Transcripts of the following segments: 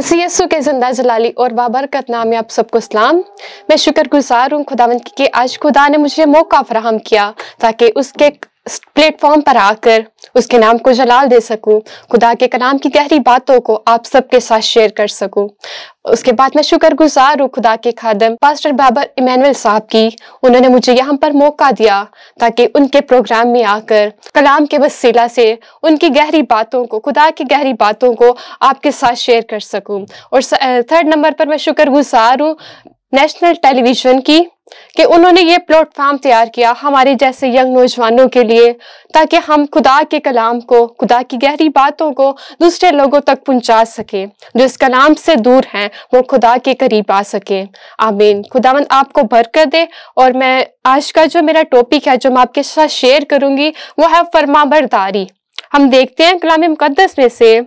मसीह के जिंदा जलाली और बाबरकत नाम में आप सबको सलाम मैं शुक्रगुजार हूँ खुदावंत की कि आज खुदा ने मुझे मौका फ्राहम किया ताकि उसके प्लेटफॉर्म पर आकर उसके नाम को जलाल दे सकूं खुदा के कलाम की गहरी बातों को आप सबके साथ शेयर कर सकूं उसके बाद मैं शुक्रगुजार हूँ खुदा के खादम पास्टर बाबर इमानुअल साहब की उन्होंने मुझे यहाँ पर मौका दिया ताकि उनके प्रोग्राम में आकर कलाम के वसीला से उनकी गहरी बातों को खुदा की गहरी बातों को आपके साथ शेयर कर सकूँ और थर्ड नंबर पर मैं शुक्रगुजार हूँ नेशनल टेलीविजन की कि उन्होंने ये प्लेटफार्म तैयार किया हमारे जैसे यंग नौजवानों के लिए ताकि हम खुदा के कलाम को खुदा की गहरी बातों को दूसरे लोगों तक पहुंचा सकें जो इस कलाम से दूर हैं वो खुदा के करीब आ सकें आमीन खुदावंद आपको बरकत दे और मैं आज का जो मेरा टॉपिक है जो मैं आपके साथ शेयर करूँगी वो है बरदारी हम देखते हैं कलाम मुकदस में से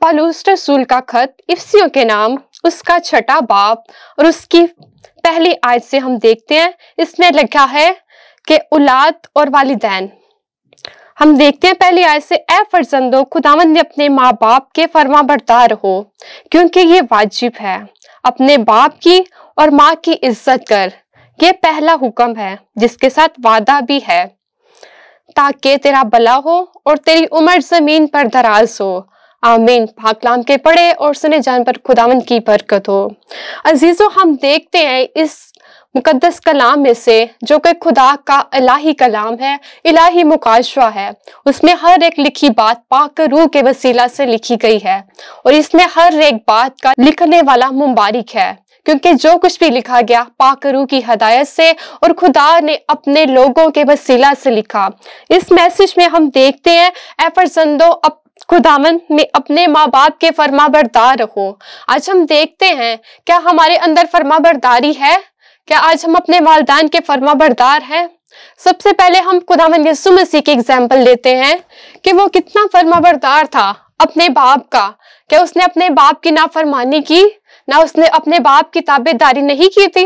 पालूस रसूल का खत इफ्सियों के नाम उसका छठा बाप और उसकी पहली आयत से हम देखते हैं इसमें लिखा है कि औलाद और वालिदैन हम देखते हैं पहली आयत से ए फर्जंदो खुदावन ने अपने माँ बाप के फरमा बरदार हो क्योंकि ये वाजिब है अपने बाप की और माँ की इज्जत कर ये पहला हुक्म है जिसके साथ वादा भी है ताकि तेरा भला हो और तेरी उम्र जमीन पर दराज हो आमीन पाकलाम के पढ़े और सुने जान पर खुदावंद की बरकत हो अजीज़ों हम देखते हैं इस मुकद्दस कलाम में से जो कि खुदा का इलाही कलाम है इलाही मुकाशवा है उसमें हर एक लिखी बात पाक रूह के वसीला से लिखी गई है और इसमें हर एक बात का लिखने वाला मुबारक है क्योंकि जो कुछ भी लिखा गया पाकरू की हदायत से और खुदा ने अपने लोगों के वसीला से लिखा इस मैसेज में हम देखते हैं एफरजंदो अब खुदावन में अपने माँ बाप के फर्मा बरदार हो आज हम देखते हैं क्या हमारे अंदर फर्मा बरदारी है क्या आज हम अपने वालदान के फर्मा बरदार हैं सबसे पहले हम खुदावन यसु मसीह के एग्जाम्पल लेते हैं कि वो कितना फर्मा बरदार था अपने बाप का क्या उसने अपने बाप की नाफरमानी की ना उसने अपने बाप की ताबेदारी नहीं की थी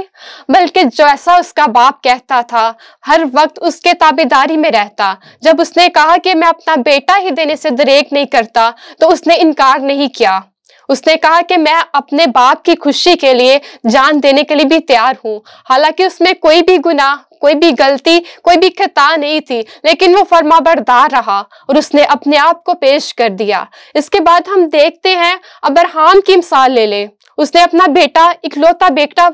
बल्कि जैसा उसका बाप कहता था हर वक्त उसके ताबेदारी में रहता जब उसने कहा कि मैं अपना बेटा ही देने से दरेक नहीं करता तो उसने इनकार नहीं किया उसने कहा कि मैं अपने बाप की खुशी के लिए जान देने के लिए भी तैयार हूँ हालांकि उसमें कोई भी गुनाह कोई भी गलती कोई भी खता नहीं थी लेकिन वो फर्माबरदार रहा और उसने अपने आप को पेश कर दिया इसके बाद हम देखते हैं अबरहाम की मिसाल ले लें उसने अपना बेटा इकलौता बेटा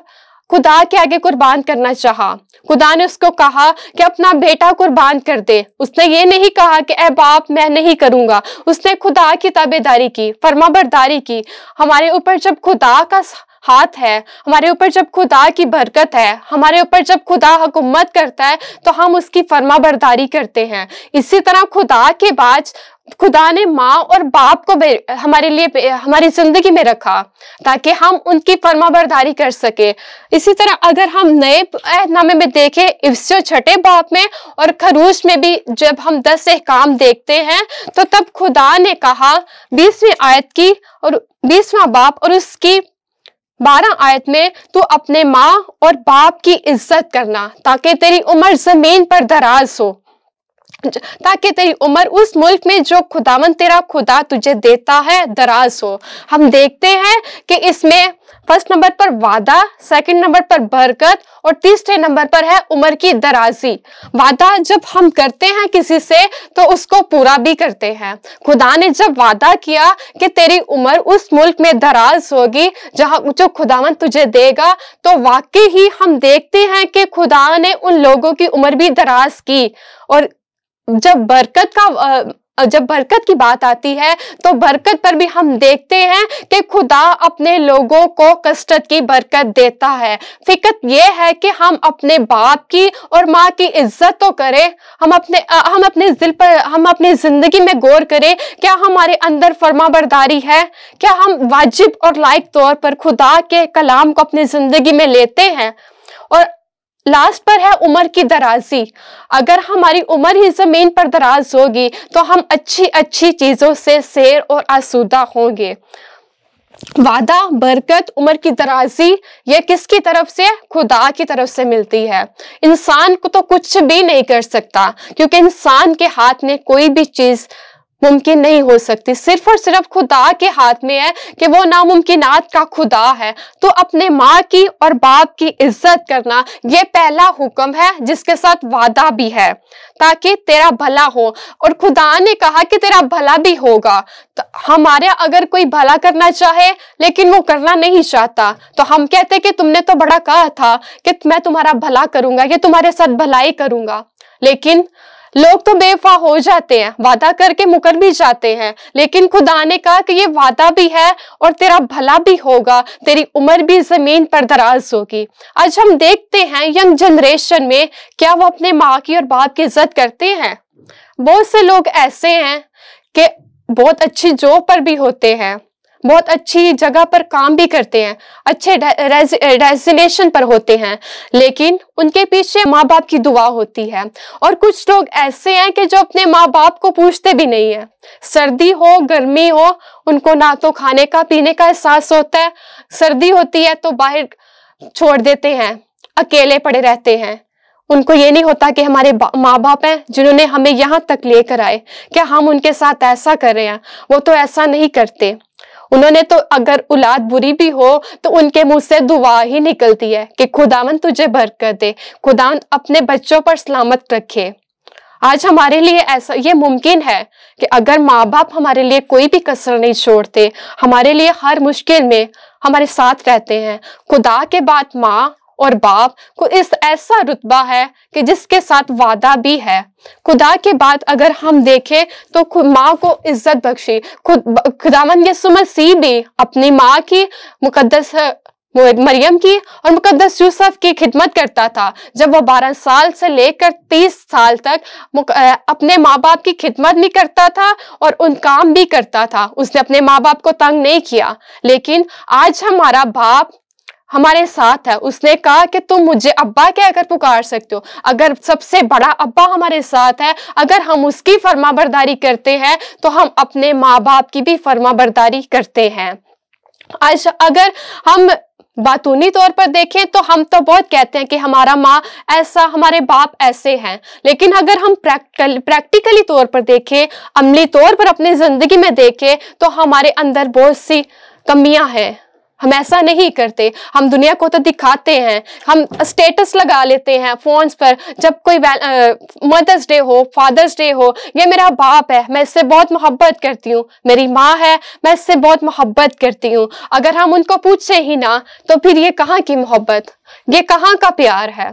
खुदा के आगे कुर्बान करना चाहा खुदा ने उसको कहा कि अपना बेटा कुर्बान कर दे उसने ये नहीं कहा कि ए बाप मैं नहीं करूँगा उसने खुदा की ताबेदारी की फर्माबरदारी की हमारे ऊपर जब खुदा का हाथ है हमारे ऊपर जब खुदा की बरकत है हमारे ऊपर जब खुदा हुकूमत करता है तो हम उसकी फर्मा बरदारी करते हैं इसी तरह खुदा के बाद खुदा ने माँ और बाप को हमारे लिए हमारी जिंदगी में रखा ताकि हम उनकी फर्मा बरदारी कर सके इसी तरह अगर हम नए नामे में देखें इफ्सो छठे बाप में और खरूश में भी जब हम दस काम देखते हैं तो तब खुदा ने कहा बीसवीं आयत की और बीसवा बाप और उसकी बारह आयत में तो अपने माँ और बाप की इज्जत करना ताकि तेरी उम्र जमीन पर दराज हो ताकि तेरी उम्र उस मुल्क में जो खुदावन तेरा खुदा तुझे देता है दराज हो हम देखते हैं कि इसमें फर्स्ट नंबर पर वादा सेकंड नंबर पर बरकत और तीसरे नंबर पर है उम्र की दराजी वादा जब हम करते हैं किसी से तो उसको पूरा भी करते हैं खुदा ने जब वादा किया कि तेरी उम्र उस मुल्क में दराज होगी जहां जो खुदावन तुझे देगा तो वाकई ही हम देखते हैं कि खुदा ने उन लोगों की उम्र भी दराज की और जब बरकत का जब बरकत की बात आती है तो बरकत पर भी हम देखते हैं कि खुदा अपने लोगों को कस्टत की बरकत देता है फिकत यह है कि हम अपने बाप की और माँ की इज्जत तो करें हम अपने हम अपने दिल पर हम अपनी ज़िंदगी में गौर करें क्या हमारे अंदर फर्मा बरदारी है क्या हम वाजिब और लायक तौर पर खुदा के कलाम को अपनी ज़िंदगी में लेते हैं और लास्ट पर है उम्र की दराजी अगर हमारी उम्र ही ज़मीन पर दराज होगी तो हम अच्छी अच्छी चीज़ों से शेर और आसूदा होंगे वादा बरकत उम्र की दराजी यह किसकी तरफ से खुदा की तरफ से मिलती है इंसान को तो कुछ भी नहीं कर सकता क्योंकि इंसान के हाथ में कोई भी चीज़ मुमकिन नहीं हो सकती सिर्फ और सिर्फ खुदा के हाथ में है कि वो नामुमकिन का खुदा है तो अपने माँ की और बाप की इज्जत करना ये पहला हुक्म है जिसके साथ वादा भी है ताकि तेरा भला हो और खुदा ने कहा कि तेरा भला भी होगा तो हमारे अगर कोई भला करना चाहे लेकिन वो करना नहीं चाहता तो हम कहते कि तुमने तो बड़ा कहा था कि मैं तुम्हारा भला करूंगा या तुम्हारे साथ भलाई करूंगा लेकिन लोग तो बेवफा हो जाते हैं वादा करके मुकर भी जाते हैं लेकिन खुदा ने कहा कि ये वादा भी है और तेरा भला भी होगा तेरी उम्र भी जमीन पर दराज होगी आज हम देखते हैं यंग जनरेशन में क्या वो अपने माँ की और बाप की इज्जत करते हैं बहुत से लोग ऐसे हैं कि बहुत अच्छी जॉब पर भी होते हैं बहुत अच्छी जगह पर काम भी करते हैं अच्छे डेस्टिनेशन पर होते हैं लेकिन उनके पीछे माँ बाप की दुआ होती है और कुछ लोग ऐसे हैं कि जो अपने माँ बाप को पूछते भी नहीं है सर्दी हो गर्मी हो उनको ना तो खाने का पीने का एहसास होता है सर्दी होती है तो बाहर छोड़ देते हैं अकेले पड़े रहते हैं उनको ये नहीं होता कि हमारे बा, माँ बाप हैं जिन्होंने हमें यहाँ तक लेकर आए क्या हम उनके साथ ऐसा कर रहे हैं वो तो ऐसा नहीं करते उन्होंने तो अगर औलाद बुरी भी हो तो उनके मुंह से दुआ ही निकलती है कि खुदावन तुझे कर दे खुदावन अपने बच्चों पर सलामत रखे आज हमारे लिए ऐसा ये मुमकिन है कि अगर माँ बाप हमारे लिए कोई भी कसर नहीं छोड़ते हमारे लिए हर मुश्किल में हमारे साथ रहते हैं खुदा के बाद माँ और बाप को इस ऐसा रुतबा है कि जिसके साथ वादा भी है खुदा के बाद अगर हम देखें तो माँ को इज्जत बख्शी खुद खुदावन यसु मसीह भी अपनी माँ की मुकदस मरियम की और मुकदस यूसुफ की खिदमत करता था जब वो 12 साल से लेकर 30 साल तक अपने माँ बाप की खिदमत भी करता था और उन काम भी करता था उसने अपने माँ बाप को तंग नहीं किया लेकिन आज हमारा बाप हमारे साथ है उसने कहा कि तुम मुझे अब्बा कहकर पुकार सकते हो अगर सबसे बड़ा अब्बा हमारे साथ है अगर हम उसकी फर्मा बरदारी करते हैं तो हम अपने माँ बाप की भी फर्मा बरदारी करते हैं आज अगर हम बातूनी तौर पर देखें तो हम तो बहुत कहते हैं कि हमारा माँ ऐसा हमारे बाप ऐसे हैं लेकिन अगर हम प्रैक्टिकल प्रैक्टिकली तौर पर देखें अमली तौर पर अपनी ज़िंदगी में देखें तो हमारे अंदर बहुत सी कमियां हैं हम ऐसा नहीं करते हम दुनिया को तो दिखाते हैं हम स्टेटस लगा लेते हैं फोन्स पर जब कोई मदर्स डे हो फादर्स डे हो ये मेरा बाप है मैं इससे बहुत मोहब्बत करती हूँ मेरी माँ है मैं इससे बहुत मोहब्बत करती हूँ अगर हम उनको पूछे ही ना तो फिर ये कहाँ की मोहब्बत ये कहाँ का प्यार है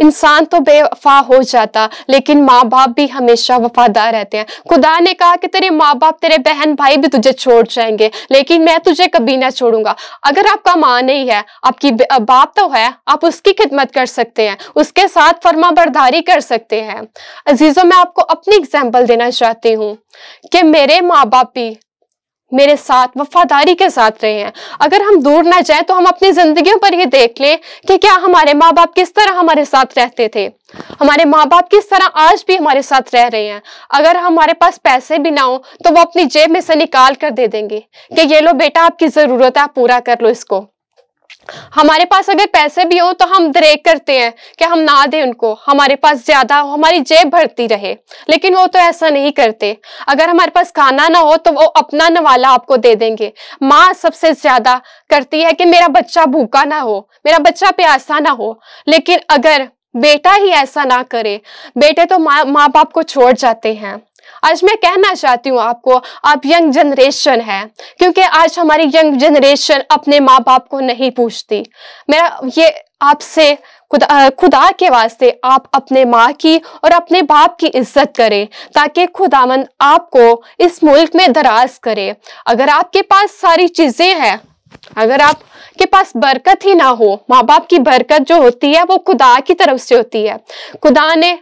इंसान तो बेवफा हो जाता लेकिन माँ बाप भी हमेशा वफादार रहते हैं खुदा ने कहा कि तेरे माँ बाप तेरे बहन भाई भी तुझे छोड़ जाएंगे लेकिन मैं तुझे कभी ना छोड़ूंगा अगर आपका माँ नहीं है आपकी बाप तो है आप उसकी खिदमत कर सकते हैं उसके साथ फर्मा बरदारी कर सकते हैं अजीज़ों मैं आपको अपनी एग्जाम्पल देना चाहती हूँ कि मेरे माँ बाप भी मेरे साथ वफादारी के साथ रहे हैं अगर हम दूर ना जाए तो हम अपनी जिंदगी पर ये देख लें कि क्या हमारे माँ बाप किस तरह हमारे साथ रहते थे हमारे माँ बाप किस तरह आज भी हमारे साथ रह रहे हैं अगर हमारे पास पैसे भी ना हो तो वो अपनी जेब में से निकाल कर दे देंगे कि ये लो बेटा आपकी ज़रूरत है आप पूरा कर लो इसको हमारे पास अगर पैसे भी हो तो हम द्रेक करते हैं कि हम ना दें उनको हमारे पास ज़्यादा हो हमारी जेब भरती रहे लेकिन वो तो ऐसा नहीं करते अगर हमारे पास खाना ना हो तो वो अपना नवाला आपको दे देंगे माँ सबसे ज़्यादा करती है कि मेरा बच्चा भूखा ना हो मेरा बच्चा प्यासा ना हो लेकिन अगर बेटा ही ऐसा ना करे बेटे तो माँ माँ बाप को छोड़ जाते हैं आज मैं कहना चाहती हूँ आपको आप यंग जनरेशन है क्योंकि आज हमारी यंग जनरेशन अपने माँ बाप को नहीं पूछती मेरा ये आपसे खुदा खुदा के वास्ते आप अपने माँ की और अपने बाप की इज्जत करें ताकि खुदामंद आपको इस मुल्क में दराज करे अगर आपके पास सारी चीज़ें हैं अगर आप के पास बरकत ही ना हो माँ बाप की बरकत जो होती है वो खुदा की तरफ से होती है खुदा ने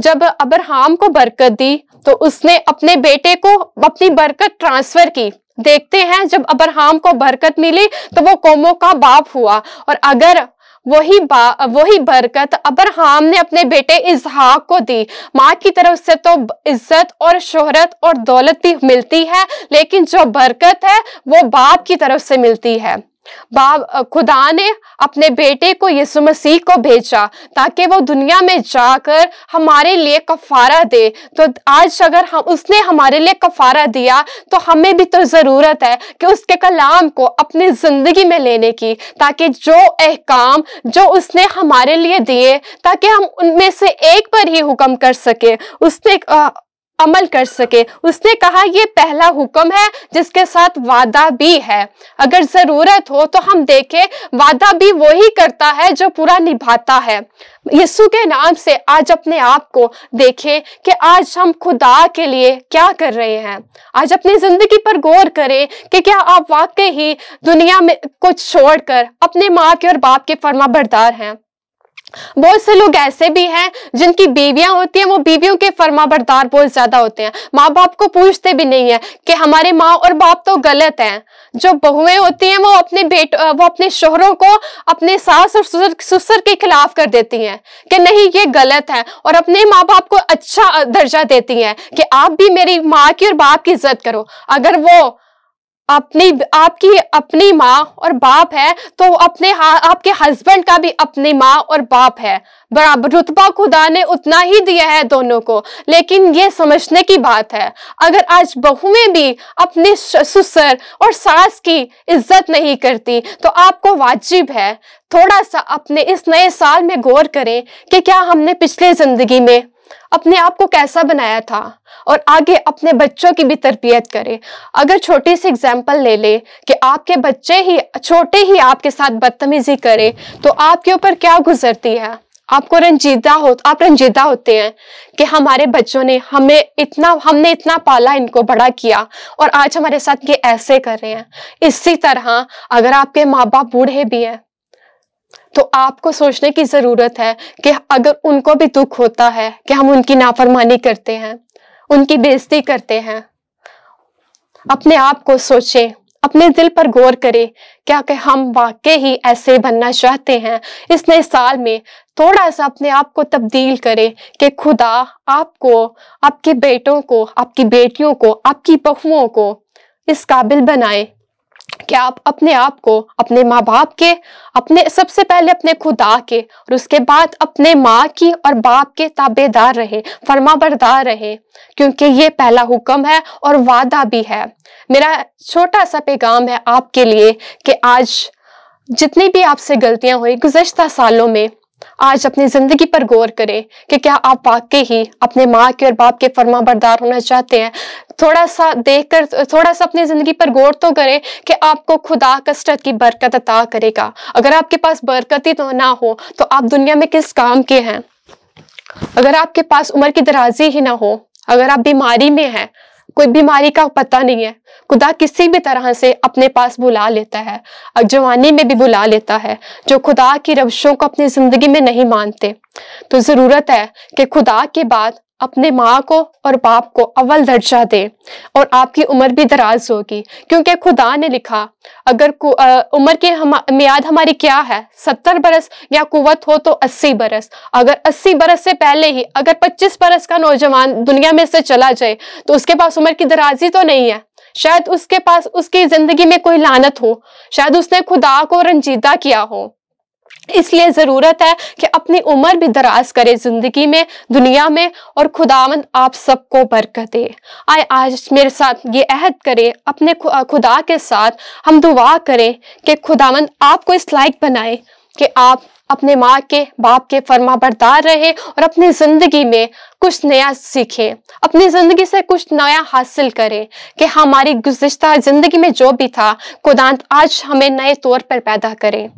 जब अब्राहम को बरकत दी तो उसने अपने बेटे को अपनी बरकत ट्रांसफर की देखते हैं जब अब्राहम को बरकत मिली तो वो कौमों का बाप हुआ और अगर वही बा वही बरकत अब्राहम ने अपने बेटे इसहाक को दी माँ की तरफ से तो इज्जत और शोहरत और दौलत भी मिलती है लेकिन जो बरकत है वो बाप की तरफ से मिलती है बाब खुदा ने अपने बेटे को यीशु मसीह को भेजा ताकि वो दुनिया में जाकर हमारे लिए कफारा दे तो आज अगर हम उसने हमारे लिए कफारा दिया तो हमें भी तो ज़रूरत है कि उसके कलाम को अपनी ज़िंदगी में लेने की ताकि जो अहकाम जो उसने हमारे लिए दिए ताकि हम उनमें से एक पर ही हुक्म कर सके उसने अमल कर सके उसने कहा यह पहला हुक्म है जिसके साथ वादा भी है अगर ज़रूरत हो तो हम देखें वादा भी वही करता है जो पूरा निभाता है यीशु के नाम से आज अपने आप को देखें कि आज हम खुदा के लिए क्या कर रहे हैं आज अपनी ज़िंदगी पर गौर करें कि क्या आप वाकई ही दुनिया में कुछ छोड़कर अपने माँ के और बाप के फर्मा बरदार हैं बहुत से लोग ऐसे भी हैं जिनकी बीवियां होती हैं वो बीवियों के फर्मा बरदार बहुत ज्यादा होते हैं माँ बाप को पूछते भी नहीं है कि हमारे माँ और बाप तो गलत हैं जो बहुएं होती हैं वो अपने बेट वो अपने शोहरों को अपने सास और ससुर ससुर के खिलाफ कर देती हैं कि नहीं ये गलत है और अपने माँ बाप को अच्छा दर्जा देती हैं कि आप भी मेरी माँ की और बाप की इज्जत करो अगर वो अपनी आपकी अपनी माँ और बाप है तो अपने हा, आपके हस्बैंड का भी अपनी माँ और बाप है बराबर रुतबा खुदा ने उतना ही दिया है दोनों को लेकिन ये समझने की बात है अगर आज बहुएं भी अपने सुसर और सास की इज्जत नहीं करती तो आपको वाजिब है थोड़ा सा अपने इस नए साल में गौर करें कि क्या हमने पिछले ज़िंदगी में अपने आप को कैसा बनाया था और आगे अपने बच्चों की भी तरबियत करें अगर छोटी सी एग्जाम्पल ले लें कि आपके बच्चे ही छोटे ही आपके साथ बदतमीजी करें तो आपके ऊपर क्या गुजरती है आपको रंजीदा हो आप रंजीदा होते हैं कि हमारे बच्चों ने हमें इतना हमने इतना पाला इनको बड़ा किया और आज हमारे साथ ये ऐसे कर रहे हैं इसी तरह अगर आपके माँ बाप बूढ़े भी हैं तो आपको सोचने की ज़रूरत है कि अगर उनको भी दुख होता है कि हम उनकी नाफरमानी करते हैं उनकी बेइज्जती करते हैं अपने आप को सोचें अपने दिल पर गौर करें क्या कि हम वाकई ही ऐसे बनना चाहते हैं इस नए साल में थोड़ा सा अपने आप को तब्दील करें कि खुदा आपको आपके बेटों को आपकी बेटियों को आपकी बहुओं को इस काबिल बनाए कि आप अपने आप को अपने माँ बाप के अपने सबसे पहले अपने खुदा के और उसके बाद अपने माँ की और बाप के ताबेदार रहे बरदार रहे क्योंकि ये पहला हुक्म है और वादा भी है मेरा छोटा सा पैगाम है आपके लिए कि आज जितनी भी आपसे गलतियां हुई गुजश्ता सालों में आज अपनी जिंदगी पर गौर करें कि क्या आप वाकई ही अपने माँ के और बाप के फर्मा बरदार होना चाहते हैं थोड़ा सा देख कर थोड़ा सा अपनी ज़िंदगी पर गौर तो करें कि आपको खुदा कसरत की बरकत अता करेगा अगर आपके पास बरकत ही तो ना हो तो आप दुनिया में किस काम के हैं अगर आपके पास उम्र की दराजी ही ना हो अगर आप बीमारी में हैं कोई बीमारी का पता नहीं है खुदा किसी भी तरह से अपने पास बुला लेता है और जवानी में भी बुला लेता है जो खुदा की रवशों को अपनी ज़िंदगी में नहीं मानते तो ज़रूरत है कि खुदा के बाद अपने माँ को और बाप को अव्वल दर्जा दें और आपकी उम्र भी दराज होगी क्योंकि खुदा ने लिखा अगर उम्र की हम मियाद हमारी क्या है सत्तर बरस या कुवत हो तो अस्सी बरस अगर अस्सी बरस से पहले ही अगर पच्चीस बरस का नौजवान दुनिया में से चला जाए तो उसके पास उम्र की दराजी तो नहीं है शायद उसके पास उसकी ज़िंदगी में कोई लानत हो शायद उसने खुदा को रंजीदा किया हो इसलिए ज़रूरत है कि अपनी उम्र भी दराज करे ज़िंदगी में दुनिया में और खुदावंद आप सबको बरकत दे आए आज मेरे साथ ये अहद करें अपने खुदा के साथ हम दुआ करें कि खुदावंद आपको इस लायक बनाए कि आप अपने माँ के बाप के फर्मा बरदार रहे और अपनी ज़िंदगी में कुछ नया सीखें अपनी ज़िंदगी से कुछ नया हासिल करें कि हमारी गुज्तर ज़िंदगी में जो भी था खुदांत आज हमें नए तौर पर पैदा करें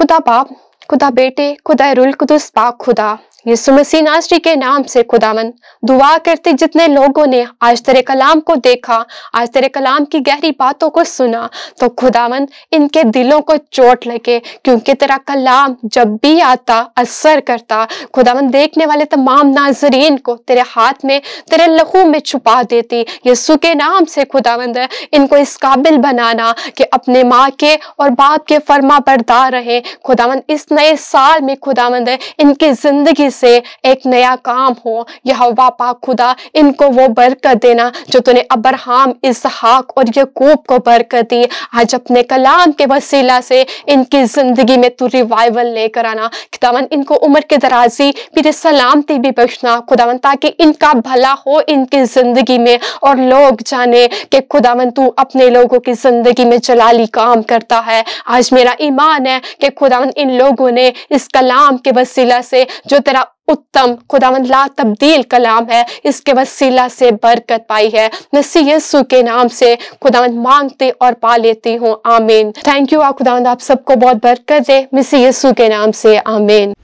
खुदा बाप खुदा बेटे खुदा रुल कुदस पाक खुदा यीशु मसीह नासरी के नाम से खुदावन दुआ करते जितने लोगों ने आज तेरे कलाम को देखा आज तेरे कलाम की गहरी बातों को सुना तो खुदावन इनके दिलों को चोट लगे क्योंकि तेरा कलाम जब भी आता असर करता खुदावन देखने वाले तमाम नाजरीन को तेरे हाथ में तेरे लहू में छुपा देती यीशु के नाम से खुदावंद इनको इस काबिल बनाना कि अपने माँ के और बाप के फर्मा बरदार रहे खुदावन इस नए साल में खुदावंद इनकी जिंदगी से एक नया काम हो यह वापा खुदा इनको वो बरकत देना जो तूने अब्राहम इसहाक और यकूब को बरकत दी आज अपने कलाम के वसीला से इनकी ज़िंदगी में तू रिवाइवल लेकर आना खुदावन इनको उम्र के दराजी फिर सलामती भी बख्शना खुदावन ताकि इनका भला हो इनकी ज़िंदगी में और लोग जाने कि खुदावन तू अपने लोगों की ज़िंदगी में जलाली काम करता है आज मेरा ईमान है कि खुदावन इन लोगों ने इस कलाम के वसीला से जो तेरा बड़ा उत्तम खुदावंद ला तब्दील कलाम है इसके वसीला से बरकत पाई है मसी यसु के नाम से खुदावंद मांगते और पा लेती हूँ आमीन थैंक यू आ खुदावंद आप सबको बहुत बरकत दे मसी यसु के नाम से आमीन